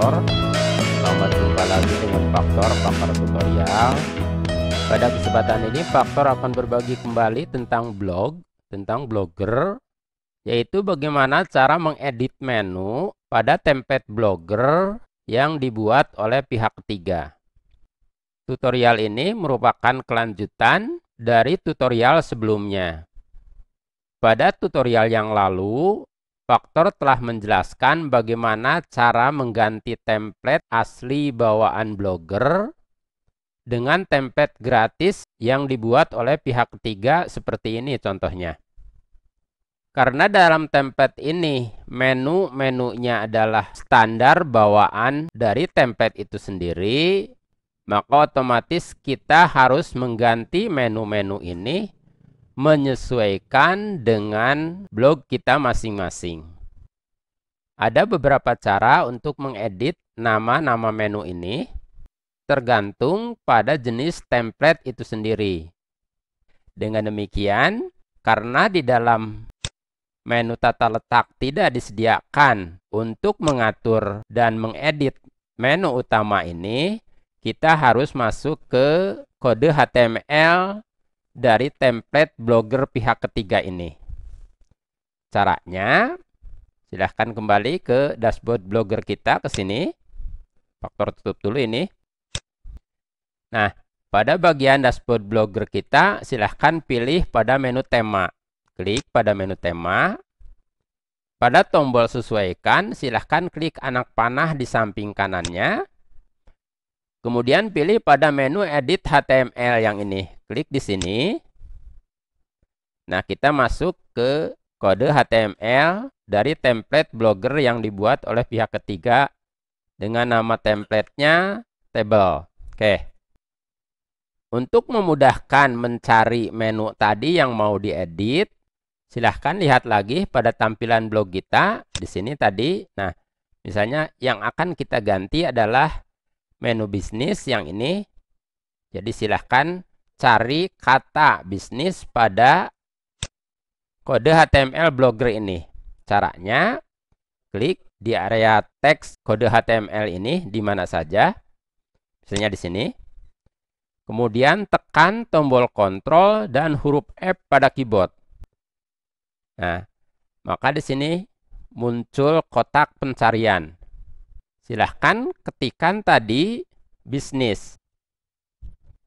faktor selamat jumpa lagi dengan faktor pakar tutorial pada kesempatan ini faktor akan berbagi kembali tentang blog tentang blogger yaitu bagaimana cara mengedit menu pada template blogger yang dibuat oleh pihak ketiga tutorial ini merupakan kelanjutan dari tutorial sebelumnya pada tutorial yang lalu Faktor telah menjelaskan bagaimana cara mengganti template asli bawaan blogger dengan template gratis yang dibuat oleh pihak ketiga seperti ini contohnya. Karena dalam template ini menu-menunya adalah standar bawaan dari template itu sendiri, maka otomatis kita harus mengganti menu-menu ini menyesuaikan dengan blog kita masing-masing. Ada beberapa cara untuk mengedit nama-nama menu ini tergantung pada jenis template itu sendiri. Dengan demikian, karena di dalam menu tata letak tidak disediakan untuk mengatur dan mengedit menu utama ini, kita harus masuk ke kode HTML dari template blogger pihak ketiga ini. Caranya, silahkan kembali ke dashboard blogger kita ke sini. Faktor tutup dulu ini. Nah, pada bagian dashboard blogger kita, silahkan pilih pada menu tema. Klik pada menu tema. Pada tombol sesuaikan, silahkan klik anak panah di samping kanannya. Kemudian pilih pada menu edit HTML yang ini. Klik di sini. Nah, kita masuk ke kode HTML dari template blogger yang dibuat oleh pihak ketiga dengan nama templatenya table. Oke. Untuk memudahkan mencari menu tadi yang mau diedit, silahkan lihat lagi pada tampilan blog kita di sini tadi. Nah, misalnya yang akan kita ganti adalah menu bisnis yang ini. Jadi silahkan cari kata bisnis pada kode HTML blogger ini. Caranya klik di area teks kode HTML ini di mana saja. Misalnya di sini. Kemudian tekan tombol kontrol dan huruf F pada keyboard. Nah, maka di sini muncul kotak pencarian. Silahkan ketikan tadi bisnis.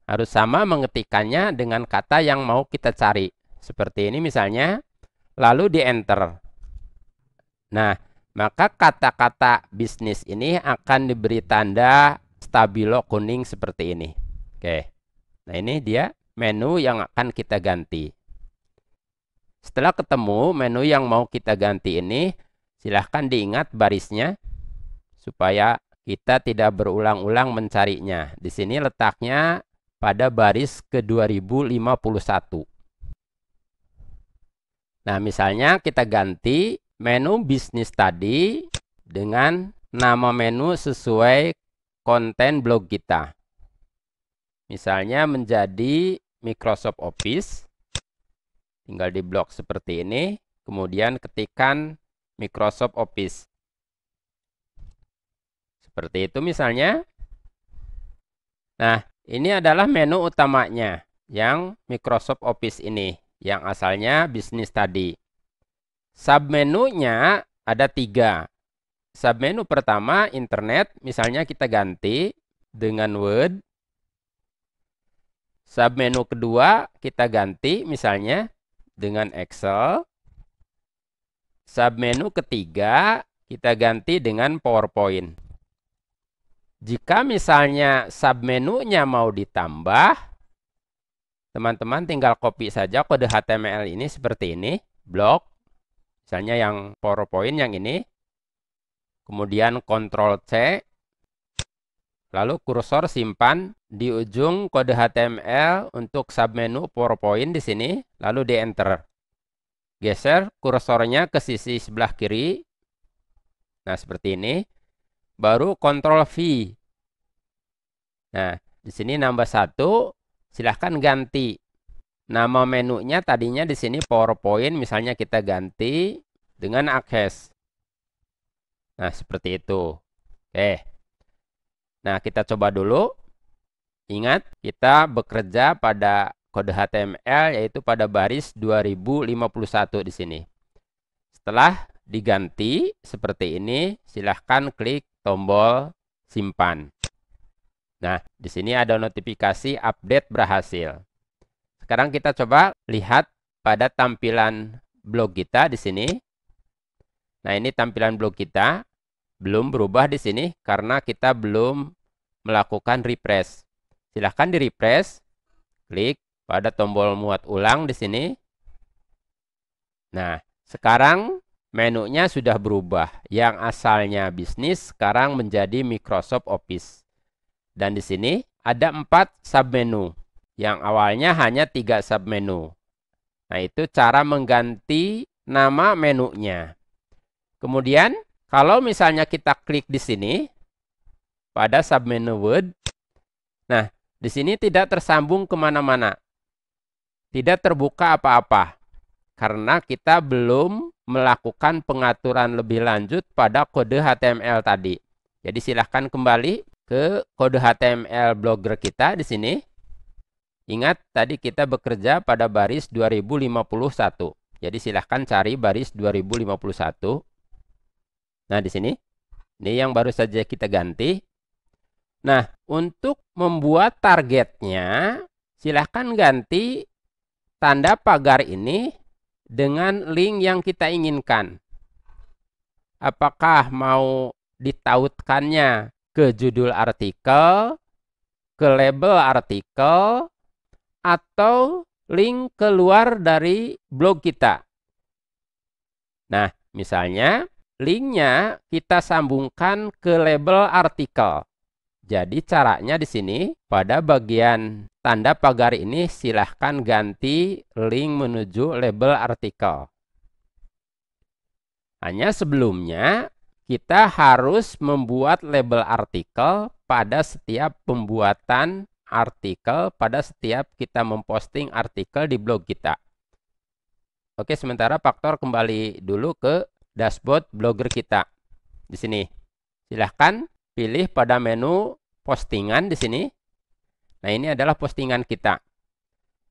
Harus sama mengetikannya dengan kata yang mau kita cari. Seperti ini misalnya, lalu di enter. Nah, maka kata-kata bisnis ini akan diberi tanda stabilo kuning seperti ini. Oke. Nah, ini dia menu yang akan kita ganti. Setelah ketemu menu yang mau kita ganti ini, silahkan diingat barisnya supaya kita tidak berulang-ulang mencarinya. Di sini letaknya pada baris ke 2051. Nah, misalnya kita ganti menu bisnis tadi dengan nama menu sesuai konten blog kita. Misalnya menjadi Microsoft Office. Tinggal di blog seperti ini. Kemudian ketikkan Microsoft Office. Seperti itu misalnya. Nah, ini adalah menu utamanya yang Microsoft Office ini, yang asalnya bisnis tadi. Submenunya ada tiga. Submenu pertama, internet, misalnya kita ganti dengan Word. Submenu kedua, kita ganti misalnya dengan Excel. Submenu ketiga, kita ganti dengan PowerPoint. Jika misalnya submenunya mau ditambah, teman-teman tinggal copy saja kode HTML ini seperti ini, blog, misalnya yang PowerPoint yang ini, kemudian Ctrl C, lalu kursor simpan di ujung kode HTML untuk submenu PowerPoint di sini, lalu di Enter. Geser kursornya ke sisi sebelah kiri, nah seperti ini baru kontrol V. Nah, di sini nambah satu, silahkan ganti. Nama menunya tadinya di sini PowerPoint, misalnya kita ganti dengan akses. Nah, seperti itu. Oke. Nah, kita coba dulu. Ingat, kita bekerja pada kode HTML, yaitu pada baris 2051 di sini. Setelah diganti seperti ini, silahkan klik tombol simpan. Nah, di sini ada notifikasi update berhasil. Sekarang kita coba lihat pada tampilan blog kita di sini. Nah, ini tampilan blog kita belum berubah di sini karena kita belum melakukan refresh. Silahkan di refresh, klik pada tombol muat ulang di sini. Nah, sekarang menunya sudah berubah. Yang asalnya bisnis sekarang menjadi Microsoft Office. Dan di sini ada empat submenu. Yang awalnya hanya tiga submenu. Nah, itu cara mengganti nama menunya. Kemudian, kalau misalnya kita klik di sini, pada submenu Word, nah, di sini tidak tersambung kemana-mana. Tidak terbuka apa-apa karena kita belum melakukan pengaturan lebih lanjut pada kode HTML tadi. Jadi silahkan kembali ke kode HTML blogger kita di sini. Ingat tadi kita bekerja pada baris 2051. Jadi silahkan cari baris 2051. Nah di sini. Ini yang baru saja kita ganti. Nah untuk membuat targetnya silahkan ganti tanda pagar ini dengan link yang kita inginkan. Apakah mau ditautkannya ke judul artikel, ke label artikel, atau link keluar dari blog kita. Nah, misalnya linknya kita sambungkan ke label artikel. Jadi caranya di sini pada bagian tanda pagar ini silahkan ganti link menuju label artikel. Hanya sebelumnya kita harus membuat label artikel pada setiap pembuatan artikel pada setiap kita memposting artikel di blog kita. Oke, sementara faktor kembali dulu ke dashboard blogger kita. Di sini. Silahkan pilih pada menu postingan di sini Nah, ini adalah postingan kita.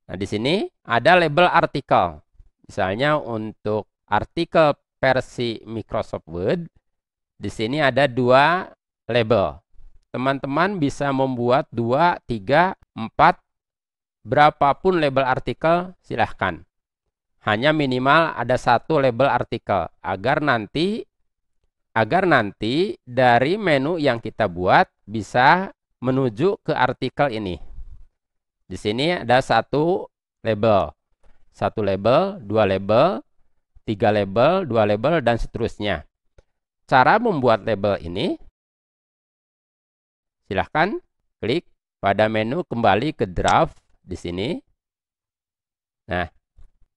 Nah, di sini ada label artikel. Misalnya untuk artikel versi Microsoft Word, di sini ada dua label. Teman-teman bisa membuat dua, tiga, empat, berapapun label artikel, silahkan. Hanya minimal ada satu label artikel agar nanti agar nanti dari menu yang kita buat bisa menuju ke artikel ini. Di sini ada satu label, satu label, dua label, tiga label, dua label, dan seterusnya. Cara membuat label ini, silahkan klik pada menu kembali ke draft di sini. Nah,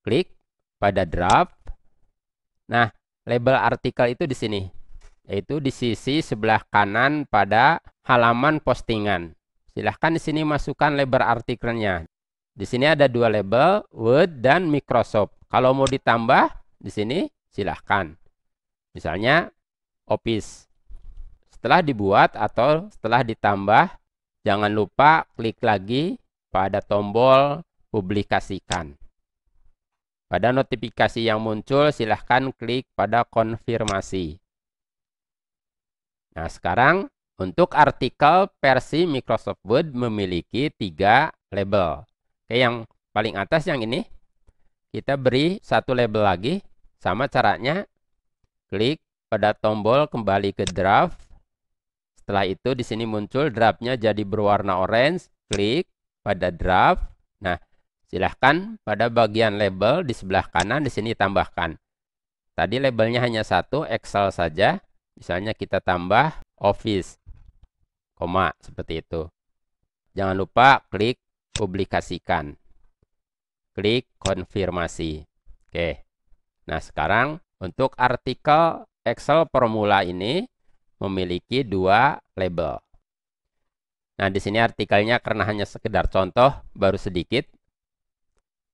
klik pada draft. Nah, label artikel itu di sini yaitu di sisi sebelah kanan pada halaman postingan. Silahkan di sini masukkan label artikelnya. Di sini ada dua label, Word dan Microsoft. Kalau mau ditambah, di sini silahkan. Misalnya, Office. Setelah dibuat atau setelah ditambah, jangan lupa klik lagi pada tombol publikasikan. Pada notifikasi yang muncul, silahkan klik pada konfirmasi. Nah, sekarang untuk artikel versi Microsoft Word memiliki tiga label. Oke, yang paling atas yang ini kita beri satu label lagi. Sama caranya, klik pada tombol kembali ke draft. Setelah itu di sini muncul draftnya jadi berwarna orange. Klik pada draft. Nah, silahkan pada bagian label di sebelah kanan di sini tambahkan. Tadi labelnya hanya satu Excel saja. Misalnya kita tambah office, koma seperti itu. Jangan lupa klik publikasikan. Klik konfirmasi. Oke. Nah, sekarang untuk artikel Excel formula ini memiliki dua label. Nah, di sini artikelnya karena hanya sekedar contoh, baru sedikit.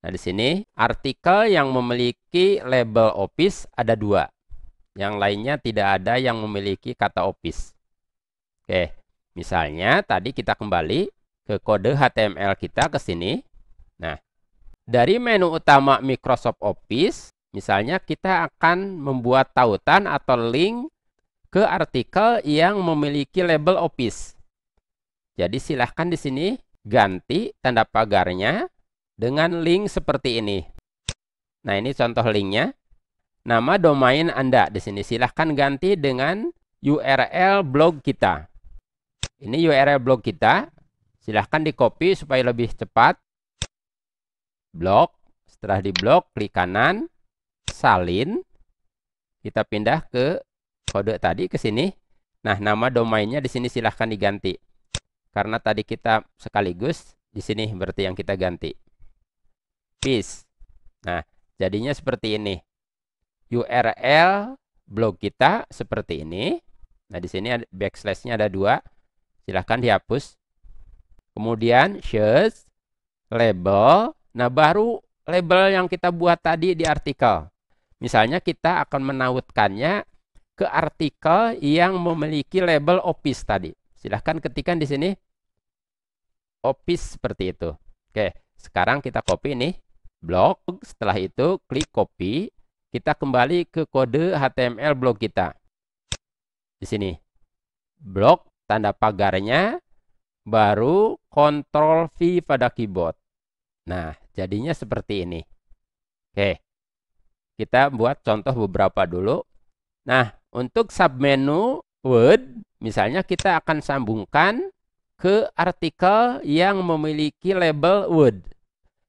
Nah, di sini artikel yang memiliki label office ada dua. Yang lainnya tidak ada yang memiliki kata opis. Oke, misalnya tadi kita kembali ke kode HTML kita ke sini. Nah, dari menu utama Microsoft Office, misalnya kita akan membuat tautan atau link ke artikel yang memiliki label Office. Jadi silahkan di sini ganti tanda pagarnya dengan link seperti ini. Nah ini contoh linknya nama domain Anda di sini. Silahkan ganti dengan URL blog kita. Ini URL blog kita. Silahkan di copy supaya lebih cepat. Blog. Setelah di blog, klik kanan. Salin. Kita pindah ke kode tadi ke sini. Nah, nama domainnya di sini silahkan diganti. Karena tadi kita sekaligus di sini berarti yang kita ganti. Peace. Nah, jadinya seperti ini. URL blog kita seperti ini. Nah, di sini backslash-nya ada dua. Silahkan dihapus. Kemudian search, label. Nah, baru label yang kita buat tadi di artikel. Misalnya kita akan menautkannya ke artikel yang memiliki label office tadi. Silahkan ketikkan di sini office seperti itu. Oke, sekarang kita copy ini blog. Setelah itu klik copy. Kita kembali ke kode HTML blog kita. Di sini. Blog, tanda pagarnya, baru kontrol V pada keyboard. Nah, jadinya seperti ini. Oke. Kita buat contoh beberapa dulu. Nah, untuk submenu Word, misalnya kita akan sambungkan ke artikel yang memiliki label Word.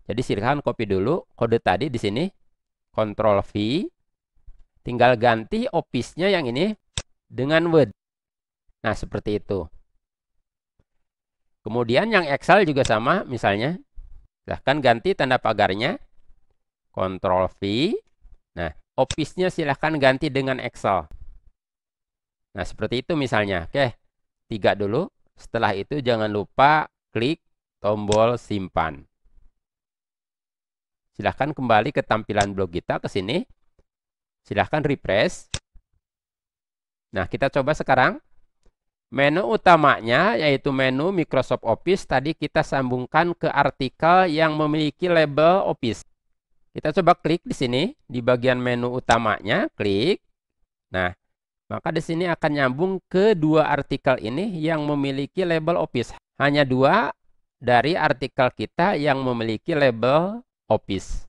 Jadi silakan copy dulu kode tadi di sini. Ctrl V. Tinggal ganti Office-nya yang ini dengan Word. Nah, seperti itu. Kemudian yang Excel juga sama misalnya. Silahkan ganti tanda pagarnya. Ctrl V. Nah, Office-nya silahkan ganti dengan Excel. Nah, seperti itu misalnya. Oke, tiga dulu. Setelah itu jangan lupa klik tombol simpan. Silahkan kembali ke tampilan blog kita ke sini. Silahkan refresh. Nah, kita coba sekarang. Menu utamanya yaitu menu Microsoft Office tadi kita sambungkan ke artikel yang memiliki label Office. Kita coba klik di sini di bagian menu utamanya, klik. Nah, maka di sini akan nyambung ke dua artikel ini yang memiliki label Office. Hanya dua dari artikel kita yang memiliki label Office.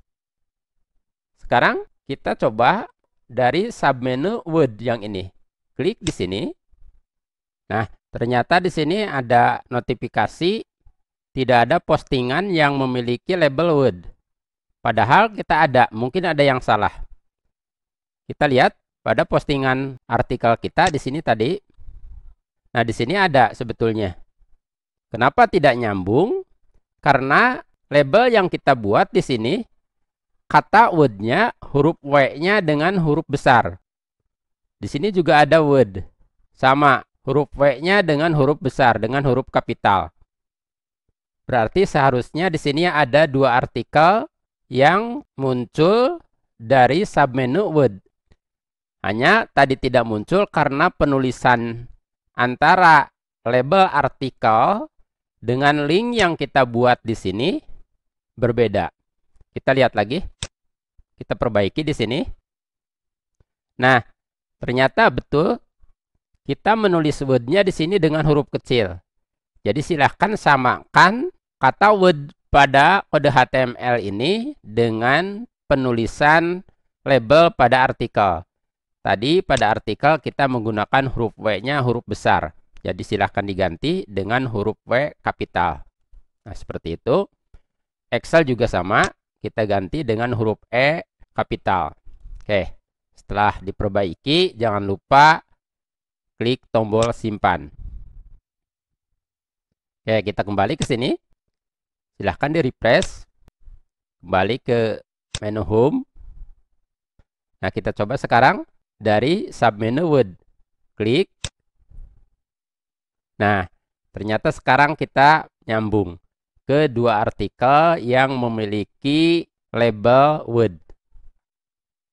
Sekarang kita coba dari submenu Word yang ini. Klik di sini. Nah, ternyata di sini ada notifikasi tidak ada postingan yang memiliki label Word. Padahal kita ada, mungkin ada yang salah. Kita lihat pada postingan artikel kita di sini tadi. Nah, di sini ada sebetulnya. Kenapa tidak nyambung? Karena Label yang kita buat di sini kata word-nya huruf W-nya dengan huruf besar. Di sini juga ada word. Sama, huruf W-nya dengan huruf besar, dengan huruf kapital. Berarti seharusnya di sini ada dua artikel yang muncul dari submenu word. Hanya tadi tidak muncul karena penulisan antara label artikel dengan link yang kita buat di sini berbeda. Kita lihat lagi. Kita perbaiki di sini. Nah, ternyata betul kita menulis wordnya di sini dengan huruf kecil. Jadi silahkan samakan kata word pada kode HTML ini dengan penulisan label pada artikel. Tadi pada artikel kita menggunakan huruf W-nya huruf besar. Jadi silahkan diganti dengan huruf W kapital. Nah, seperti itu. Excel juga sama, kita ganti dengan huruf E kapital. Oke, setelah diperbaiki, jangan lupa klik tombol simpan. Oke, kita kembali ke sini. Silahkan di refresh. Kembali ke menu home. Nah, kita coba sekarang dari submenu word. Klik. Nah, ternyata sekarang kita nyambung kedua artikel yang memiliki label word.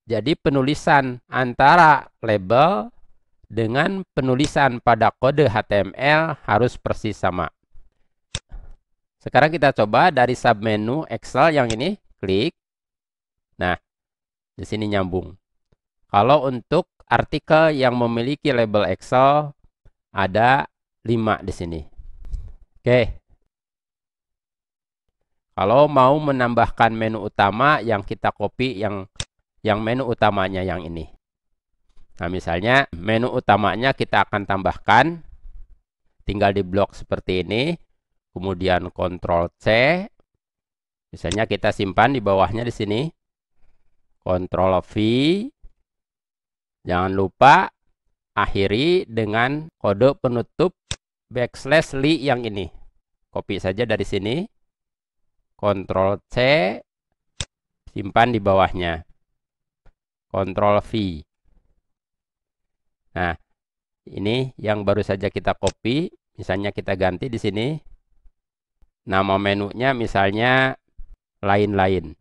Jadi penulisan antara label dengan penulisan pada kode HTML harus persis sama. Sekarang kita coba dari submenu Excel yang ini, klik. Nah, di sini nyambung. Kalau untuk artikel yang memiliki label Excel ada 5 di sini. Oke, kalau mau menambahkan menu utama yang kita copy yang yang menu utamanya yang ini. Nah, misalnya menu utamanya kita akan tambahkan tinggal di blok seperti ini, kemudian Ctrl C. Misalnya kita simpan di bawahnya di sini. Ctrl V. Jangan lupa akhiri dengan kode penutup backslash li yang ini. Copy saja dari sini. Ctrl C, simpan di bawahnya. Ctrl V. Nah, ini yang baru saja kita copy, misalnya kita ganti di sini nama menunya misalnya lain-lain.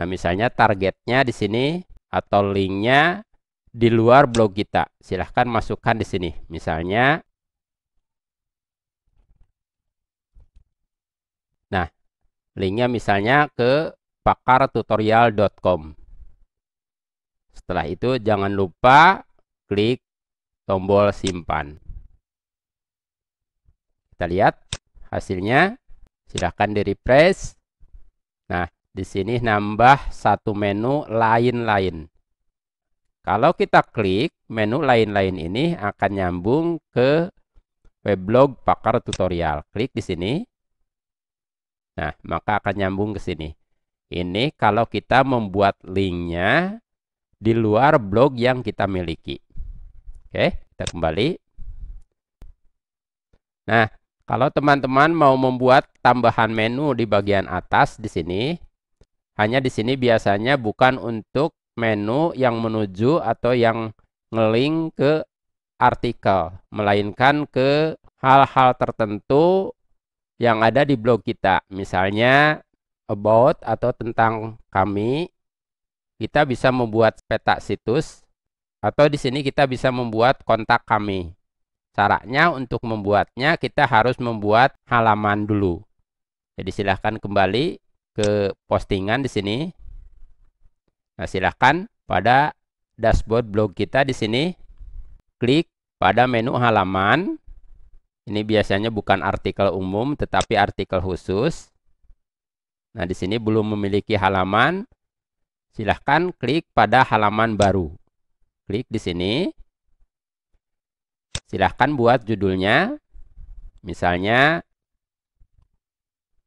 Nah, misalnya targetnya di sini atau linknya di luar blog kita. Silahkan masukkan di sini. Misalnya Linknya misalnya ke pakartutorial.com. Setelah itu jangan lupa klik tombol simpan. Kita lihat hasilnya. Silahkan di refresh. Nah, di sini nambah satu menu lain-lain. Kalau kita klik menu lain-lain ini akan nyambung ke weblog pakar tutorial. Klik di sini. Nah, maka akan nyambung ke sini. Ini kalau kita membuat linknya di luar blog yang kita miliki. Oke, kita kembali. Nah, kalau teman-teman mau membuat tambahan menu di bagian atas di sini, hanya di sini biasanya bukan untuk menu yang menuju atau yang ngelink ke artikel, melainkan ke hal-hal tertentu yang ada di blog kita. Misalnya about atau tentang kami, kita bisa membuat peta situs atau di sini kita bisa membuat kontak kami. Caranya untuk membuatnya kita harus membuat halaman dulu. Jadi silahkan kembali ke postingan di sini. Nah, silahkan pada dashboard blog kita di sini klik pada menu halaman ini biasanya bukan artikel umum tetapi artikel khusus. Nah, di sini belum memiliki halaman. Silahkan klik pada halaman baru. Klik di sini. Silahkan buat judulnya. Misalnya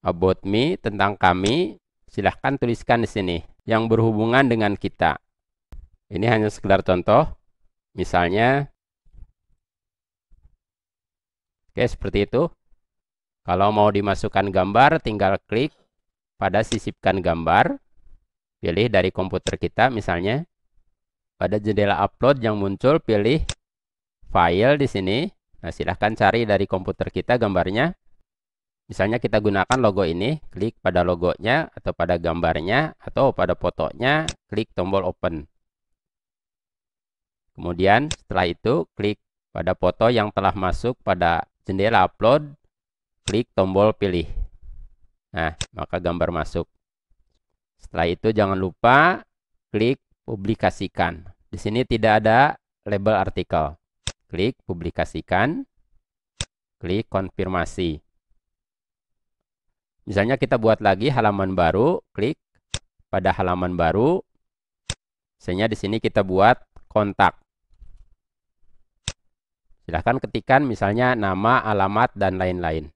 about me tentang kami. Silahkan tuliskan di sini yang berhubungan dengan kita. Ini hanya sekedar contoh. Misalnya Oke, seperti itu. Kalau mau dimasukkan gambar, tinggal klik pada sisipkan gambar. Pilih dari komputer kita misalnya. Pada jendela upload yang muncul, pilih file di sini. Nah, silahkan cari dari komputer kita gambarnya. Misalnya kita gunakan logo ini, klik pada logonya atau pada gambarnya atau pada fotonya, klik tombol open. Kemudian setelah itu klik pada foto yang telah masuk pada jendela upload, klik tombol pilih. Nah, maka gambar masuk. Setelah itu jangan lupa klik publikasikan. Di sini tidak ada label artikel. Klik publikasikan, klik konfirmasi. Misalnya kita buat lagi halaman baru, klik pada halaman baru. Misalnya di sini kita buat kontak. Silahkan ketikkan misalnya nama, alamat, dan lain-lain.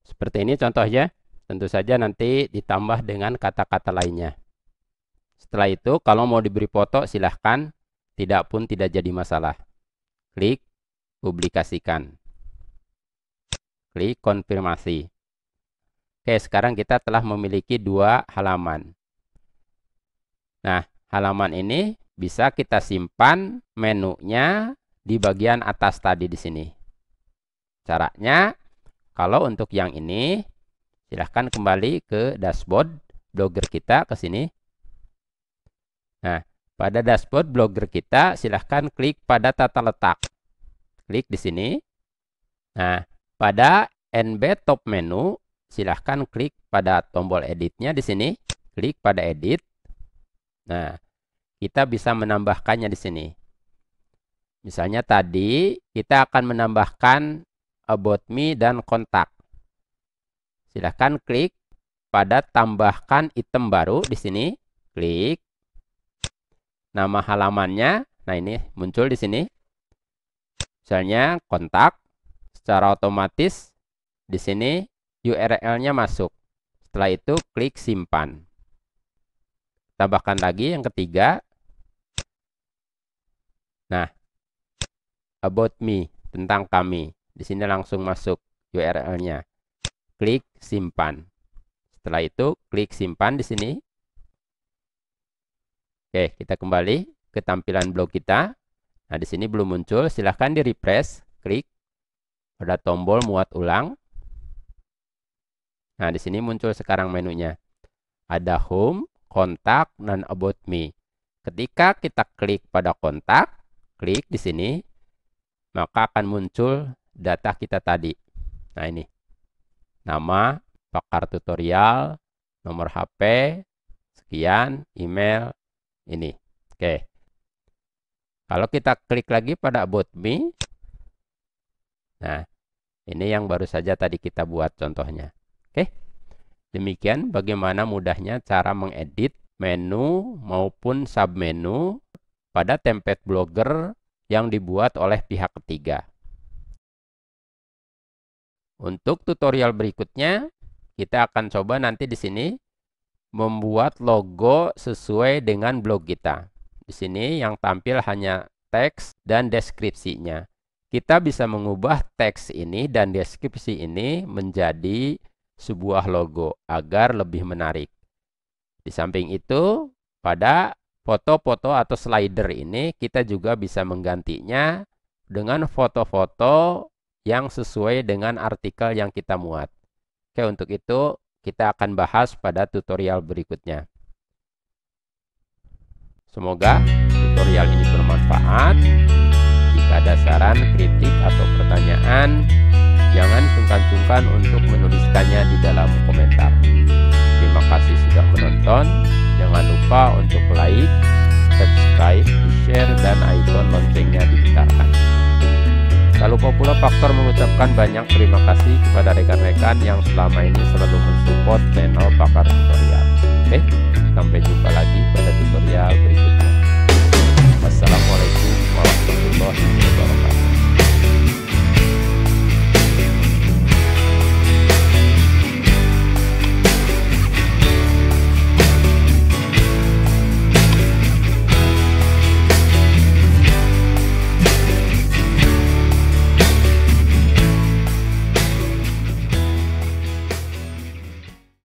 Seperti ini contohnya. Tentu saja nanti ditambah dengan kata-kata lainnya. Setelah itu kalau mau diberi foto silahkan. Tidak pun tidak jadi masalah. Klik publikasikan. Klik konfirmasi. Oke, sekarang kita telah memiliki dua halaman. Nah, halaman ini bisa kita simpan menunya di bagian atas tadi di sini. Caranya, kalau untuk yang ini, silahkan kembali ke dashboard blogger kita ke sini. Nah, pada dashboard blogger kita, silahkan klik pada tata letak. Klik di sini. Nah, pada NB top menu, silahkan klik pada tombol editnya di sini. Klik pada edit. Nah, kita bisa menambahkannya di sini. Misalnya tadi kita akan menambahkan about me dan kontak. Silahkan klik pada tambahkan item baru di sini. Klik nama halamannya. Nah ini muncul di sini. Misalnya kontak. Secara otomatis di sini URL-nya masuk. Setelah itu klik simpan. Tambahkan lagi yang ketiga. Nah about me, tentang kami. Di sini langsung masuk URL-nya. Klik simpan. Setelah itu klik simpan di sini. Oke, kita kembali ke tampilan blog kita. Nah, di sini belum muncul, silahkan di refresh, klik ada tombol muat ulang. Nah, di sini muncul sekarang menunya. Ada home, kontak, dan about me. Ketika kita klik pada kontak, klik di sini, maka akan muncul data kita tadi. Nah ini, nama, pakar tutorial, nomor HP, sekian, email, ini. Oke. Kalau kita klik lagi pada About Me, nah ini yang baru saja tadi kita buat contohnya. Oke. Demikian bagaimana mudahnya cara mengedit menu maupun submenu pada template blogger yang dibuat oleh pihak ketiga. Untuk tutorial berikutnya, kita akan coba nanti di sini membuat logo sesuai dengan blog kita. Di sini yang tampil hanya teks dan deskripsinya. Kita bisa mengubah teks ini dan deskripsi ini menjadi sebuah logo agar lebih menarik. Di samping itu, pada foto-foto atau slider ini kita juga bisa menggantinya dengan foto-foto yang sesuai dengan artikel yang kita muat. Oke, untuk itu kita akan bahas pada tutorial berikutnya. Semoga tutorial ini bermanfaat. Jika ada saran, kritik, atau pertanyaan, jangan sungkan-sungkan untuk menuliskannya di dalam komentar. Terima kasih sudah menonton lupa untuk like, subscribe, share, dan icon loncengnya ditekan. Tak lupa pula faktor mengucapkan banyak terima kasih kepada rekan-rekan yang selama ini selalu mensupport channel Pakar Tutorial. Oke, sampai jumpa lagi pada tutorial berikutnya. Wassalamualaikum warahmatullahi wabarakatuh.